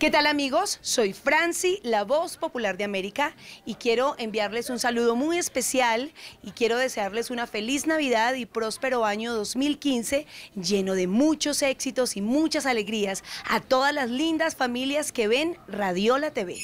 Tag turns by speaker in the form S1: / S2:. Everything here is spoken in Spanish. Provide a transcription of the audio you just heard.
S1: ¿Qué tal amigos? Soy Franci, la voz popular de América y quiero enviarles un saludo muy especial y quiero desearles una feliz Navidad y próspero año 2015 lleno de muchos éxitos y muchas alegrías a todas las lindas familias que ven Radiola TV.